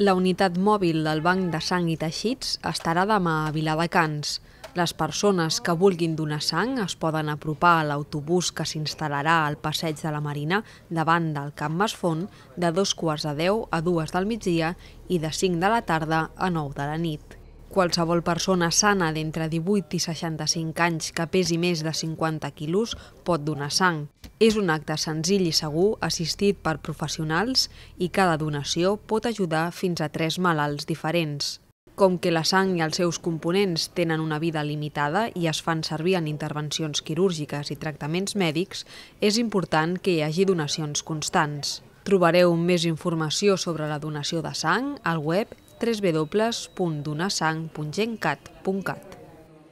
La unitat mòbil del Banc de Sang i Teixits estarà demà a Viladecans. Les persones que vulguin donar sang es poden apropar a l'autobús que s'instal·larà al passeig de la Marina davant del Camp Masfont de dos quarts de deu a dues del migdia i de cinc de la tarda a nou de la nit. Qualsevol persona sana d'entre 18 i 65 anys que pesi més de 50 quilos pot donar sang. És un acte senzill i segur, assistit per professionals, i cada donació pot ajudar fins a tres malalts diferents. Com que la sang i els seus components tenen una vida limitada i es fan servir en intervencions quirúrgiques i tractaments mèdics, és important que hi hagi donacions constants. Trobareu més informació sobre la donació de sang al web www.donasang.gencat.cat.